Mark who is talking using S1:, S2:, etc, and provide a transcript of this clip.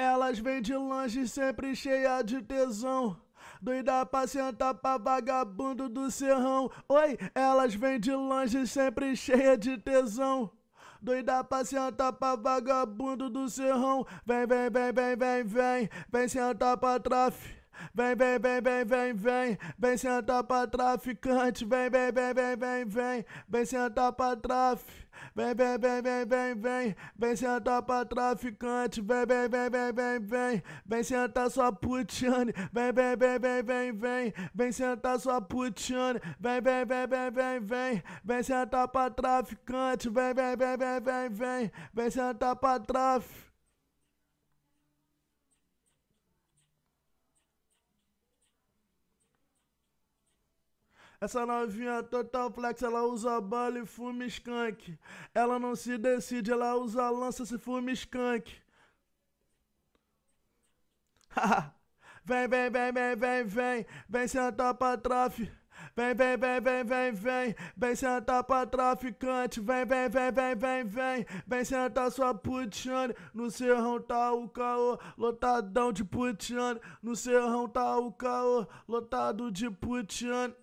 S1: Elas vêm de longe sempre cheia de tesão. Doida pra sentar pra vagabundo do serrão. Oi, elas vêm de longe sempre cheia de tesão. Doida pra sentar pra vagabundo do serrão. Vem, vem, vem, vem, vem, vem. Vem sentar pra tráfico. Vem, vem, vem, vem, vem, vem. Vem sentar pra traficante. Vem, vem, vem, vem, vem, vem. Vem sentar pra traficante. Vem, vem, vem, vem, vem, vem. Vem sentar pra traficante. Vem, vem, vem, vem, vem, vem. Vem sentar sua putiane. Vem, vem, vem, vem, vem, vem. Vem sentar sua putiane. Vem, vem, vem, vem, vem, vem. Vem sentar pra traficante. Vem, vem, vem, vem, vem, vem. Vem sentar pra traficante. Essa novinha total flex, ela usa bala e fuma skunk. Ela não se decide, ela usa lança se fuma skunk. vem, vem, vem, vem, vem, vem, vem sentar pra trafe. Vem, vem, vem, vem, vem, vem, vem sentar pra traficante. Vem, vem, vem, vem, vem, vem, vem sentar sua putiane. No serrão tá o caô, lotadão de putiane. No serrão tá o caô, lotado de putiane.